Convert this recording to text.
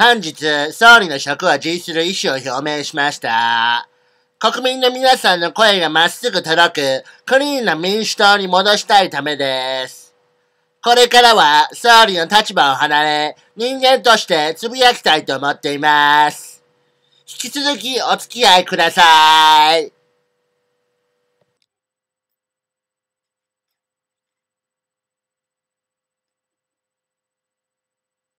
本日、総理の職を辞する意思を表明しました。国民の皆さんの声がまっすぐ届く、クリーンな民主党に戻したいためです。これからは、総理の立場を離れ、人間としてつぶやきたいと思っています。引き続きお付き合いください。